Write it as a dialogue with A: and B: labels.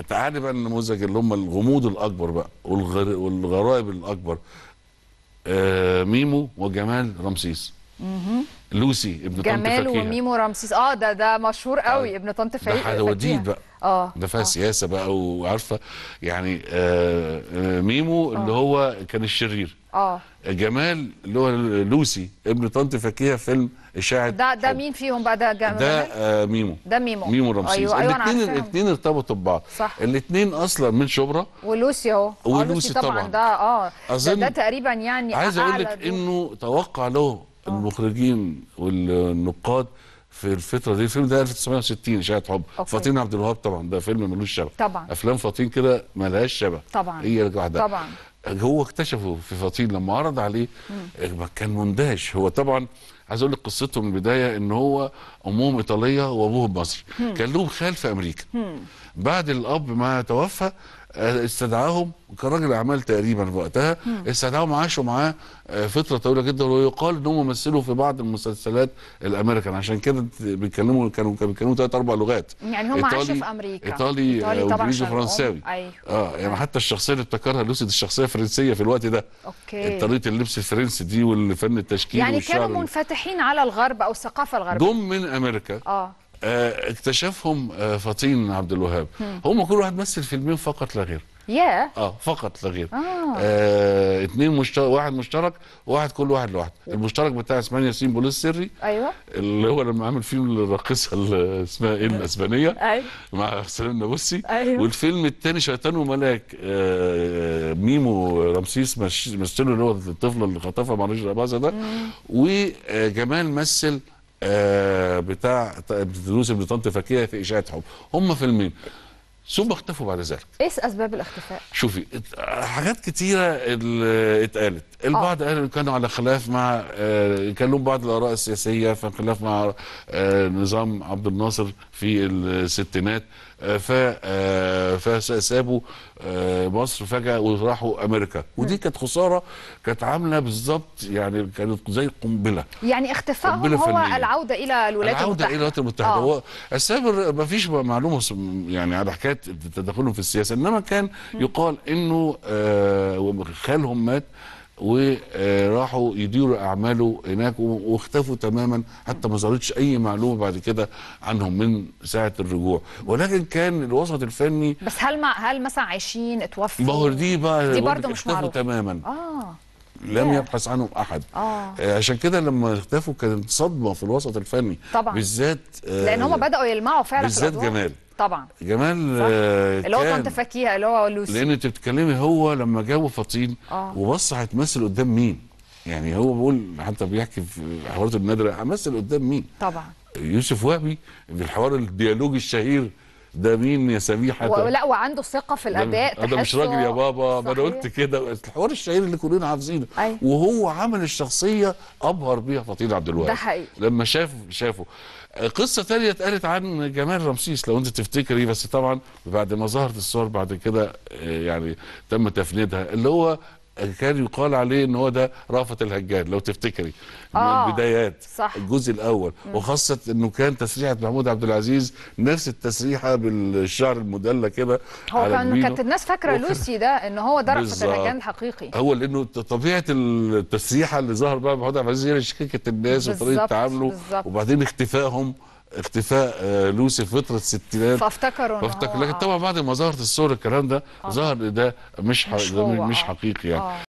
A: تعالى بقى النموذج اللي هم الغموض الاكبر بقى والغرائب الاكبر آه ميمو وجمال رمسيس لوسي ابن طنط فاكيها جمال وميمو
B: رمسيس اه ده ده مشهور قوي آه ابن طنط فاكيها ده وديد بقى اه
A: ده فيها آه. سياسه بقى وعارفه يعني آه،, آه ميمو آه. اللي هو كان الشرير اه جمال اللي هو لوسي ابن طنط فاكيها فيلم اشاعه
B: ده ده مين فيهم بقى ده جمال ده
A: آه ميمو ده ميمو ميمو رمسيس ايوه ايوه الاثنين الاثنين ارتبطوا ببعض صح الاثنين اصلا من شبرا
B: ولوسي اهو آه، ولوسي طبعا, طبعا ده اه ده, ده تقريبا يعني عايز اقول لك انه
A: توقع له آه. المخرجين والنقاد في الفتره دي الفيلم ده 1960 شاعة حب أوكي. فاطين عبد الوهاب طبعا ده فيلم ملوش شبه طبعا افلام فاطين كده ملهاش شبه طبعا هي لوحدها طبعا هو اكتشفه في فطين لما عرض عليه كان مندهش هو طبعا عايز اقول لك قصته من البدايه ان هو امهم ايطاليه وابوهم مصري كان لهم خال في امريكا بعد الاب ما توفى استدعاهم كان راجل اعمال تقريبا وقتها استدعاهم عاشوا معاه آه، فتره طويله جدا ويقال ان هم مثلوا في بعض المسلسلات الامريكان عشان كده بيتكلموا كانوا كانوا بيتكلموا ثلاث اربع لغات يعني هم عاشوا في امريكا ايطالي, إيطالي آه، وانجليزي وفرنساوي ايوه اه يعني حتى الشخصيه اللي ابتكرها لوسيد الشخصيه الفرنسيه في الوقت ده
B: اوكي طريقه
A: اللبس الفرنسي دي والفن التشكيل يعني كانوا
B: منفتحين على الغرب او الثقافه الغربيه
A: جم من امريكا اه, آه، اكتشفهم آه، فطين عبد الوهاب هم كل واحد مثل فيلمين فقط لا غير ياه اه فقط لا غير آه. آه اتنين مشترك واحد مشترك وواحد كل واحد لوحده المشترك بتاع اسمان ياسين بوليس سري ايوه اللي هو لما عمل فيلم الراقصه اللي اسمها ايه الاسبانيه ايوه مع سلام نابلسي أيوة. والفيلم الثاني شيطان وملاك آه ميمو رمسيس مثله اللي هو الطفل اللي خطفها رجل الاباظه ده وجمال مثل آه بتاع دروس ابن طنط فاكيه في اشاعه حب هم فيلمين ثم اختفوا بعد ذلك
B: ايه اسباب الاختفاء
A: شوفي حاجات كتيره اللي اتقالت آه. البعض قال ان كانوا على خلاف مع آه، كان لهم بعض الاراء السياسيه في خلاف مع آه، نظام عبد الناصر في الستينات فسابوا مصر فجاه وراحوا امريكا ودي كانت خساره كانت عامله بالظبط يعني كانت زي قنبله
B: يعني اختفائهم هو فنية. العوده الى الولايات المتحده العوده الى الولايات
A: المتحده آه. هو السبب ما فيش معلومه يعني على حكايه مات تدخلهم في السياسه انما كان يقال انه آه، خالهم مات وراحوا يديروا اعماله هناك واختفوا تماما حتى ما ظهرتش اي معلومه بعد كده عنهم من ساعه الرجوع ولكن كان الوسط الفني
B: بس هل ما هل مثلا عايشين اتوفوا ما هو
A: دي بقى دي برضه مش معروف تماما اه لم yeah. يبحث عنهم احد آه. آه. عشان كده لما اختفوا كانت صدمه في الوسط الفني طبعا بالذات آه، لان هم بداوا
B: يلمعوا فعلا بالذات جمال طبعا
A: جمال آه، اللي هو طنط
B: فاكيها اللي هو لوسي لان
A: انت بتتكلمي هو لما جابه فطين آه. وبص هيتمثل قدام مين يعني هو بيقول حتى بيحكي في حوارات النادره همثل قدام مين طبعا يوسف وهبي في الحوار الديالوجي الشهير ده مين يا سميحه و...
B: لا وعنده ثقه في الاداء ده مش راجل يا
A: بابا ما انا قلت كده الحوار الشهير اللي كلنا عارفينه وهو عمل الشخصيه ابهر بيها فطين عبد الوهاب ده حقيقي لما شاف شافه قصه ثانيه اتقالت عن جمال رمسيس لو انت تفتكري بس طبعا بعد ما ظهرت الصور بعد كده آه، يعني تم تفنيدها اللي هو كان يقال عليه ان هو ده رأفت الهجان لو تفتكري آه من البدايات صح. الجزء الاول م. وخاصه انه كان تسريحه محمود عبد العزيز نفس التسريحه بالشعر المدلى كده هو كان كانت الناس
B: فاكره لوسي ده ان هو ده رأفت الهجان الحقيقي
A: هو لانه طبيعه التسريحه اللي ظهر بقى محمود عبد العزيز هي اللي شككت الناس وطريقه تعامله وبعدين اختفائهم اختفاء آه، لوسي في فتره الستينات
B: فافتكروا فافتكر
A: آه. لكن طبعا بعد ما ظهرت الصور الكلام ده آه. ظهر ده مش مش, ده مش حقيقي يعني